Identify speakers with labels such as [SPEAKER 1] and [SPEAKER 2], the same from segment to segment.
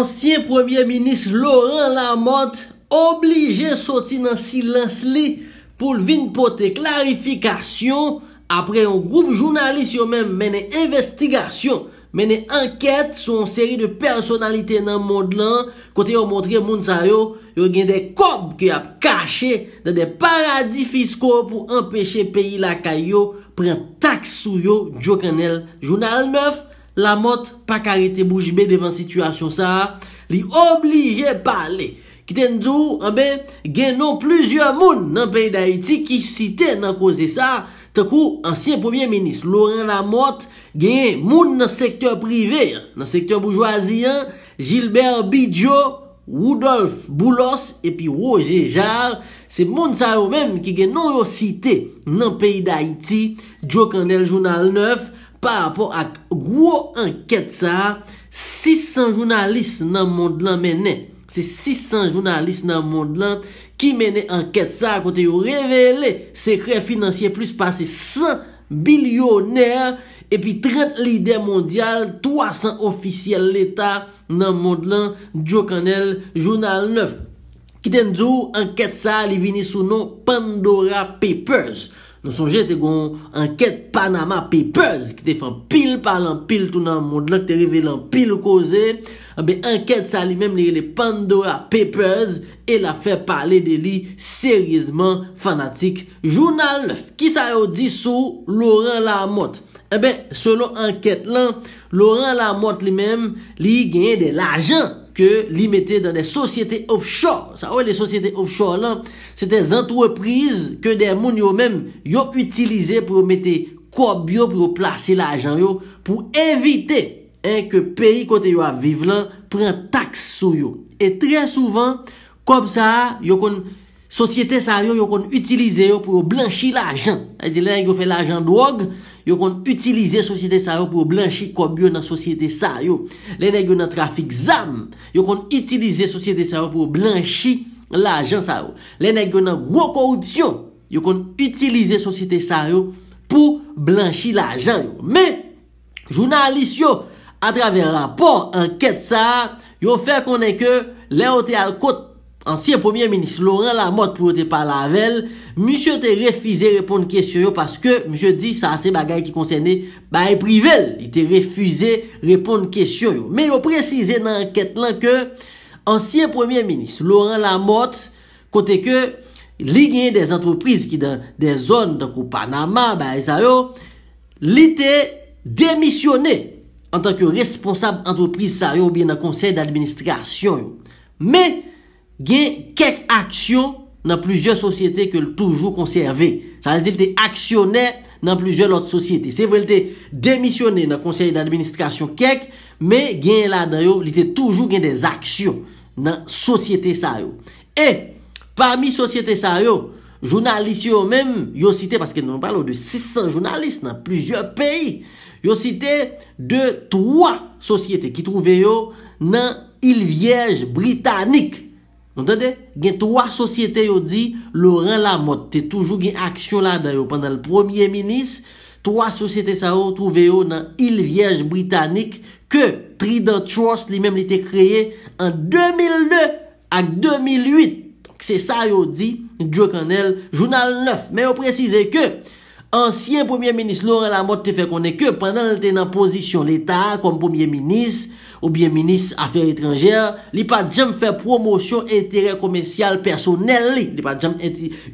[SPEAKER 1] Ansyen premier minis Laurent Lamotte oblije soti nan silans li pou l vin pote klarifikasyon apre yon groub jounalist yo men mene investigasyon, mene anket son seri de personalite nan mod lan kote yo montre moun sa yo yo gen de kob ki ap kache dan de paradis fisko pou empeshe peyi lakay yo pren taksou yo djokanel jounal neuf. Lamotte, pa karete boujbe devan situasyon sa, li oblije pale. Kitè n'zou, anbe, gen non plüzyon moun nan peyi d'Haïti kich site nan koze sa. Takou, ansyen poubyen menis, Lorin Lamotte, gen moun nan sektor prive, nan sektor boujwaziyan, Gilbert Bidjo, Woodolphe Boulos, epi Roger Jarre, se moun sa ou menm ki gen non yo site nan peyi d'Haïti, Djo Kandel Jounal 9, Pa rapor ak gwo anket sa, 600 jounalist nan mond lan menen. Se 600 jounalist nan mond lan ki menen anket sa kote yo revele sekre financier plus pase 100 bilioner. E pi 30 lider mondial, 300 ofisiel l'Etat nan mond lan, Djo Kanel, Jounal 9. Kitendzou anket sa li vini sou nou Pandora Papers. Nou sonje te kon anket Panama Papers ki te fan pil palan pil tout nan moun de la ki te reve lan pil ou koze. Anbet ah, anket sa li mem li li Pandora Papers e la fe pale de li seriezman fanatik jounal. Ki sa yo di sou Laurent Lamotte? Anbet ah, selon anket lan, Laurent Lamotte li mem li genye de l'ajan. ke li mette dan de sosyete off-shore. Sa wè le sosyete off-shore lan, se te zantweprize ke de moun yo mèm yo utilize pou mette kob yo pou yo plase la ajan yo pou evite ke peyi kote yo avive lan pren taks sou yo. E tre souvan, kob sa, sosyete sa yo yo kon utilize yo pou yo blanchi la ajan. E zile, yo fè la ajan dwo gwa, yo kon utilize sosyete sa yo pou blanshi kobyo nan sosyete sa yo. Le negyo nan trafik zam, yo kon utilize sosyete sa yo pou blanshi la ajan sa yo. Le negyo nan woko oubisyon, yo kon utilize sosyete sa yo pou blanshi la ajan yo. Me, jounalisyon, a traver rapor anket sa, yo fe konen ke leote al kote, ansyen premier menis Laurent Lamotte pou yo te palavel, msye te refize reponde kesyon yo paske msye di sa se bagay ki konseyne ba e privel, te refize reponde kesyon yo. Me yo prezize nan anket lan ke ansyen premier menis Laurent Lamotte kote ke li genye de zan ki de zan de panama ba e zan yo, li te demisyone an tanke responsable entreprise zan yo biye nan konsey d'administrasyon yo. Me yo gen kek aksyon nan plujer sosyete ke l toujou konserve. Sa wazil te aksyonè nan plujer lot sosyete. Se vwèl te demisyonè nan konserye d'administrasyon kek, me gen la nan yo lite toujou gen de aksyon nan sosyete sa yo. E, parmi sosyete sa yo, jounalisyon men, yo site, paske nan wapal ou de 600 jounalist nan plujer peyi, yo site de 3 sosyete ki trouve yo nan ilvyej britannik. Gen 3 sosyete yo di, Laurent Lamotte te toujou gen aksyon la da yo Pendan l'Premier Ministre, 3 sosyete sa yo trouve yo nan Il Vierge Britannique Ke Trident Trust li menm li te kreye en 2002 ak 2008 Se sa yo di, Djo Kanel, Jounal 9 Men yo prezise ke, ansyen Premier Ministre Laurent Lamotte te fe konen ke Pendan l te nan pozisyon l'Etat konen Premier Ministre ou bien menis affèr étrangèr, li pa djem fè promosyon intèrè komensyal personèl li. Li pa djem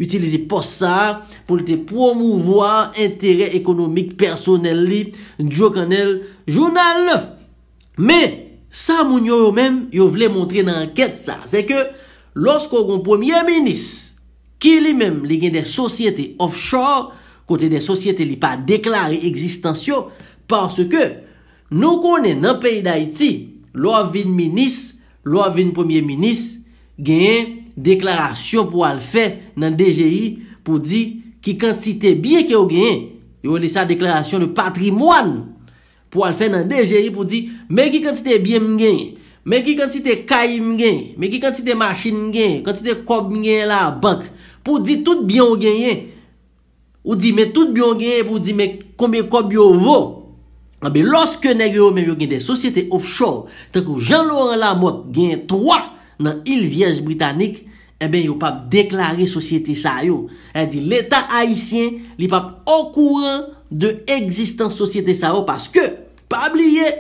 [SPEAKER 1] utilizi pos sa pou li te promouvoar intèrè ekonomik personèl li. Ndjok anel, jounal 9. Me, sa moun yo yo men, yo vle montre nan anket sa. Se ke, losk ou gon premier menis, ki li men li gen de sosyete offshore, kote de sosyete li pa deklare existansyon, parce ke Nou konen nan peyi da iti Lo avin minis Lo avin pomiye minis Genyen deklarasyon pou al fe Nan DGI pou di Ki kantite biye ki yo genyen Yo li sa deklarasyon le patrimwan Pou al fe nan DGI pou di Men ki kantite biye mgenyen Men ki kantite kayi mgenyen Men ki kantite machine mgenyen Kantite kob mgenyen la bank Pou di tout biyon genyen Ou di men tout biyon genyen Pou di men komey kob yo vo abe ah loske neg yo men yo gen de sosyete off-shore, tenkou Jean-Laurent Lamotte gen 3 nan il Vierge Britannique, ebe yo pap deklare sosyete sa yo l'Etat Haitien li pap okouran de existant sosyete sa yo, paske pap li ye,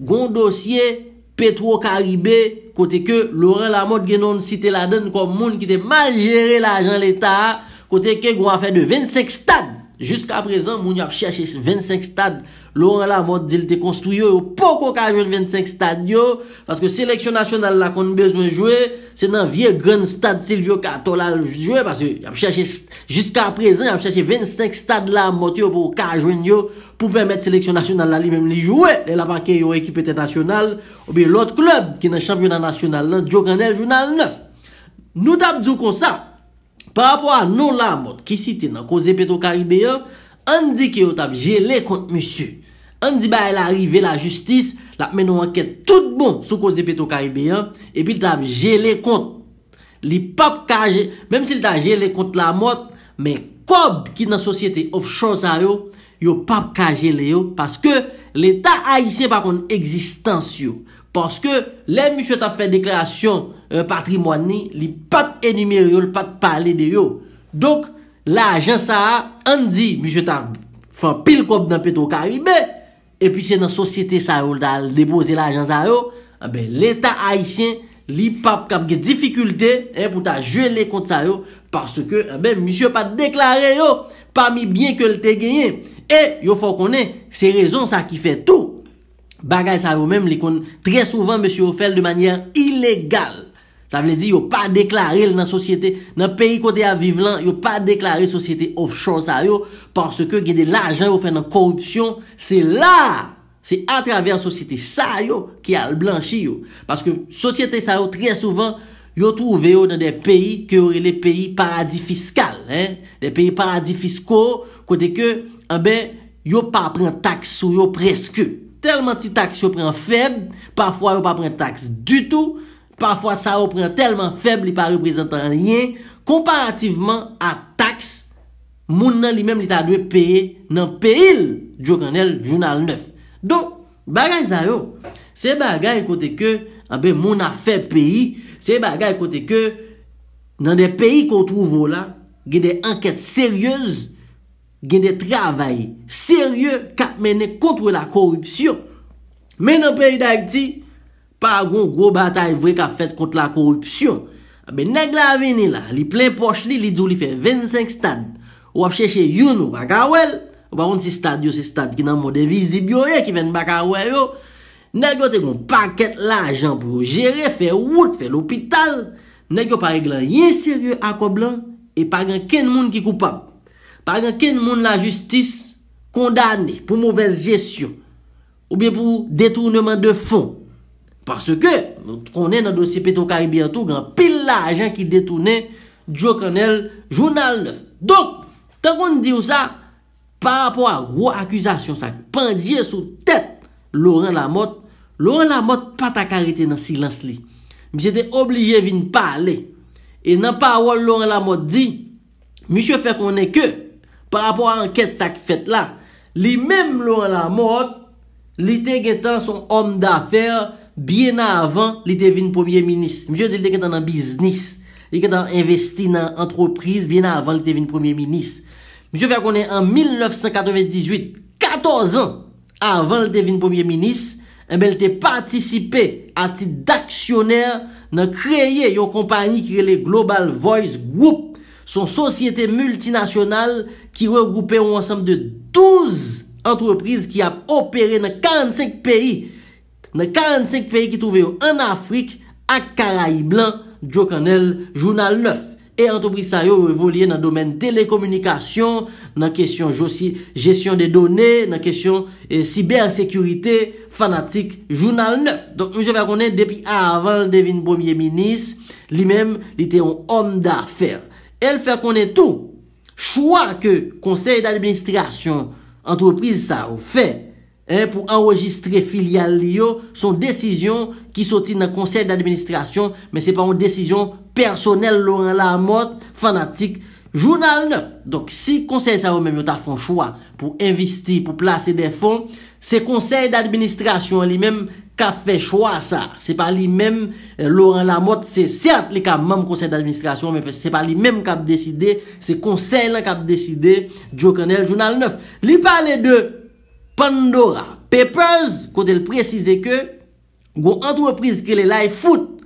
[SPEAKER 1] gondosye Petro-Karibé, kote ke Jean-Laurent Lamotte gen non site laden kon moun ki te mal gere la Jean-L'Etat kote ke goun afe de 25 stad, jusqu'a prezant moun yap chache 25 stad Lou an la mot di li te konstruyo Ou poko kajwen 25 stad yo Paske seleksyon nasyonal la kon bezoen jwe Se nan vie gran stad Silvio Kato la jwe Jiska prezen yam chache 25 stad la Mot yo pou kajwen yo Pou pemet seleksyon nasyonal la li mem li jwe E la pa ke yo ekipete nasyonal Ou bi lout klub ki nan chanpyonat nasyonal Jok an el jounal 9 Nou tab djou kon sa Par apwa nou la mot Ki si te nan koze peto karibeyan Andi ki yo tab jelè kont moussou an di ba el arive la justis la men waket tout bon sou kouze peto Karibéen, epi l tap jelè kont, li pap kajè menm si l tap jelè kont la mot menm kob ki nan sosyete of chansaryo, yo pap kajè leyo, paske l etat a yise par konn egzistansyo paske le musye tap fè deklarasyon patrimwani li pat enimeryo, li pat palè deyo, donk la jensara an di, musye tap fan pil kob nan peto Karibéen epi se nan sosyete sa yo lta al depoze la ajan sa yo, abe l'Etat Haitien li pap kapge difikulte epi lta jele kont sa yo parce ke, abe, misyo pa deklare yo, pa mi bien ke lte genye. E, yo fò konen, se rezon sa ki fè tou. Bagay sa yo menm li konen, tre souvan, M. O'Fell, de manyan ilegal. Sa vle di yo pa deklaril nan sosyete, nan peyi kote a vive lan, yo pa deklaril sosyete offshon sa yo, porske gede l ajan yo fe nan korupsyon, se la, se atraver sosyete sa yo ki al blanshi yo. Porske sosyete sa yo tre souvan yo trouve eh yo nan de peyi ki ori le peyi paradis fiskal, de peyi paradis fisko kote ke yo pa pren tax sou yo preske. Telman ti tax yo pren feb, pafwa yo pa pren tax du tou, pafwa sa ou pren telman feble li pa reprezentan yen, komparativeman a tax, moun nan li menm li ta dwe peye nan peyil Jokanel Jounal 9. Don, bagay sa ou, se bagay kote ke, abe ah moun a feb peyi, se bagay kote ke, nan de peyi ko trouve ou la, gen de anket seryèz, gen de travay, seryèz katmenè kontre la korupsyon. Men nan peyi da iti, Paragon, gwo batay vwe ka fèt kont la korupsyon. Ah, Be neg la veni la, li plen poch li, li dzou li fè 25 stad. Ou ap chèche yon ou baka wèl. Ou paragon, si stad yo, si stad ki nan mode vizibyo e, eh, ki ven baka wè yo. Neg yo te kon pakèt la jan pou jere, fè wout, fè l'opital. Neg yo paragon, yin sirye akoblan. E paragon, ken moun ki koupab. Paragon, ken moun la justis kondane pou mouvez jesyon. Ou biye pou detournement de fonds. Parse ke... Konen nan dosye peton kari biyantou... Gan pil la ajan ki detounen... Djo kanel... Jounal 9... Dok... Tan kon di ou sa... Par apwa wou akusasyon sa... Pandye sou tèt... Laurent Lamotte... Laurent Lamotte pata karite nan silans li... Mi se te oblije vin pa ale... E nan pa wou Laurent Lamotte di... Mi se fe konen ke... Par apwa anket sa ki fet la... Li men Laurent Lamotte... Li te getan son om da fer... Bien avan li devine premier minis. Mjou di li deke tan nan biznis. Li deke tan investi nan antropriz. Bien avan li devine premier minis. Mjou vek konen an 1998. 14 an. Avan li devine premier minis. Mbe eh li te patisipe. A tit d'aksyoner. Nan kreye yon kompanyi. Kire le Global Voice Group. Son sosyete multinasyonal. Ki regroupe yon ansam de 12 antropriz. Ki ap operen nan 45 peyi. Nan 45 peyi ki touve yo an Afrik, ak Karahi Blan, Djo Kanel, Jounal 9. E antopris sa yo yon volye nan domen telekomunikasyon, nan kesyon josi jesyon eh, de donen, nan kesyon sibersekurite fanatik Jounal 9. Donk mwen se fè konen depi a avan devin pwemye minis, li mem li te yon om da fèr. El fè konen tou, chwa ke konsey d'administrasyon antopris sa ou fèr. pou enregistre filial li yo son desisyon ki soti nan konsey d'administrasyon men se pa ou desisyon personel loran la mot fanatik jounal 9 donc si konsey sa ou men yo ta fon chwa pou investi pou plase de fon se konsey d'administrasyon li men ka fe chwa sa se pa li men loran la mot se cert li ka men konsey d'administrasyon se pa li men ka pe deside se konsey la ka pe deside jounal 9 li pa le de Pandora Papers kote l prezise ke gwo antwopriz ke le live foot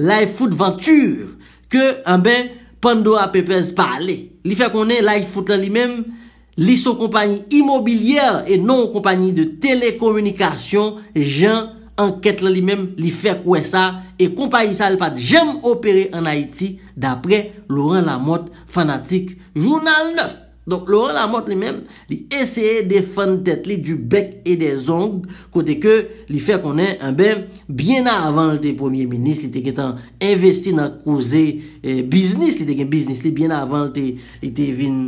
[SPEAKER 1] live footventure ke pandora papers pale li fe konen live foot la li men li so kompanyi imobilyer e non kompanyi de telekomunikasyon jan anket la li men li fe kwe sa e kompanyi sa l pat jem opere an Haiti dapre Laurent Lamotte fanatik Jounal 9 Donk Laurent Lamotte li men, li eseye defan tet li du bek e de zonk kote ke li fe konen en eh ben, bien avan li te premier ministre, li te ketan investi nan kouze biznis, li te gen biznis li bien avan li te vin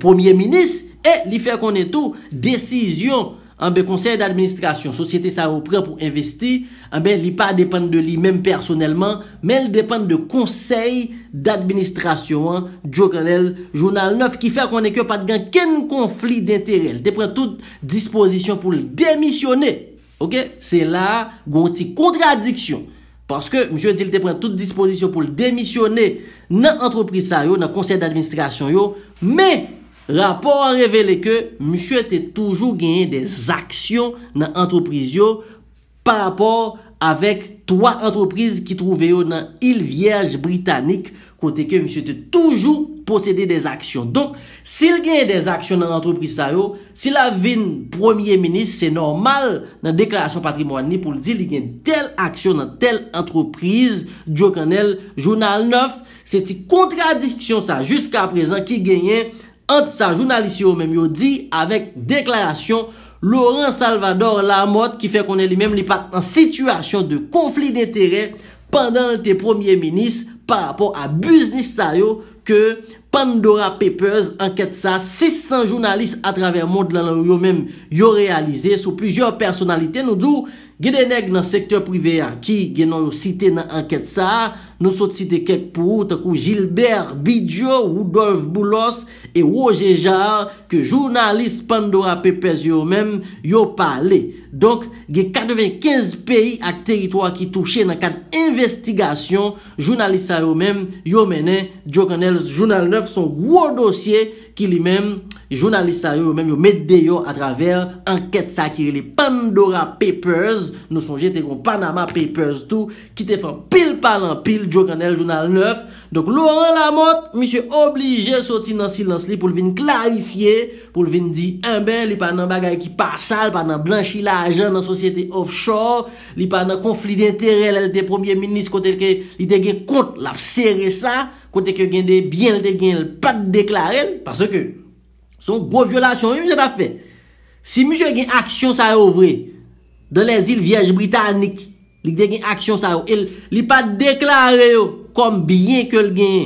[SPEAKER 1] premier ministre, e li fe konen tou, desisyon, An be konsey d'administrasyon Sosyete sa repren pou investi An be li pa depen de li menm personelman Men depen de konsey d'administrasyon Jok an el Jounal 9 Ki fe akon ek yo pat gen ken konflik d'interel Te pren tout disposition pou l demisyonne Ok Se la gouti kontradiksyon Paske mjou etil te pren tout disposition pou l demisyonne Nan antropri sa yo Nan konsey d'administrasyon yo Men Rapport a revele ke msye te toujou genye des aksyon nan antropriz yo pa rapport avek 3 antropriz ki trouve yo nan Il Vierge Britanik kote ke msye te toujou posede des aksyon. Donk, si l genye des aksyon nan antropriz sa yo, si la vin Premier Ministre, se normal nan Deklarasyon Patrimoniali pou l di li genye tel aksyon nan tel antropriz, Djo kanel, Jounal 9, se ti kontradiksyon sa jiska prezan ki genye... Ant sa jounalist yo mèm yo di Avèk deklarasyon Laurent Salvador Lamotte Ki fè konè li mèm li pat an situasyon De konflit d'interè Pandan lè te premier minis Par rapport a buznist sayo Ke Pandora Papers Enkèt sa 600 jounalist A travèr monde lè yo mèm yo realize Sou plijor personalité Gede neg nan sektor priveya ki genon yon site nan anket sa, nou sote site kek pou, takou Gilbert Bidjo, Woodov Boulos, e Wojejar, ke jounalist Pandora Pepes yon men, yon pale. Donk, gen 95 peyi ak teritwa ki touche nan kat investigasyon, jounalist sa yon men, yon mene, Jokanels Jounal 9, son gwo dosye ki li men... Jounalist sa yo ou men yo met deyo a traver Anket sakiri li Pandora Papers Nou sonje te kon Panama Papers tou Ki te fan pil palan pil Djo kan el jounal 9 Donk Laurent Lamotte Mise oblige soti nan silans li Poul vin klaifiye Poul vin di en ben Li pan nan bagay ki pa sal Pan nan blanchi la ajan nan sosyete offshore Li pan nan konflit de terrel El te premier ministre kote ke Li te gen kont la serre sa Kote ke gen de bien Li te gen pat deklar el Pase ke... Son grov jolasyon mi mse ta fe Si mse gen aksyon sa yo vre Dan le zil viej britannik Li gen aksyon sa yo Li pa deklar yo Kombyen ke l gen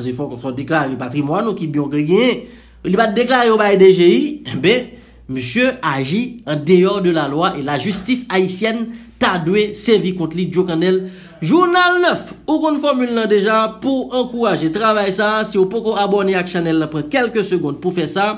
[SPEAKER 1] Asi fwa kon se deklar yon patrimwano ki byon ke gen Li pa deklar yo baye DGI Mbe mse aji An deyor de la loa La justis aisyen ta dwe Sevi kont li djok anel Jounal 9, ou kon formule nan deja pou ankouraje trabay sa, si ou pou kon abonye ak chanel nan pren kelke segonde pou fe sa,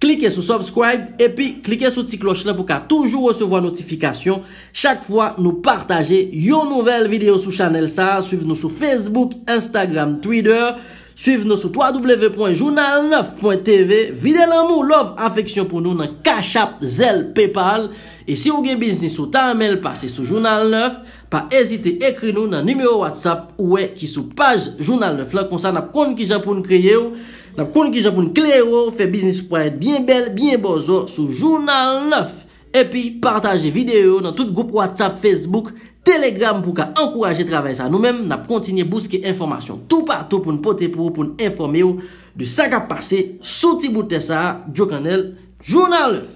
[SPEAKER 1] klike sou subscribe, epi klike sou ti kloche la pou ka toujou recevo notifikasyon, chak fwa nou partaje yo nouvel video sou chanel sa, suiv nou sou Facebook, Instagram, Twitter. Suiv nou sou www.journal9.tv, vide l'amou, love, affection pou nou nan kachap, zel, paypal. E si ou gen biznis sou ta amel, pase sou journal 9, pa ezite ekri nou nan numero WhatsApp ou e ki sou page journal 9. La konsa nap koun ki japon kriye ou, nap koun ki japon kliye ou, fe biznis pou ete bien bel, bien bozo sou journal 9. E pi partaje vide ou nan tout goup WhatsApp, Facebook. Telegram pou ka ankouraje travè sa nou mèm na kontinye bouske informasyon tout patou pou nou pote pou nou pou nou informe ou du sa ka pase sou ti boutè sa a Jokanel Jounalov.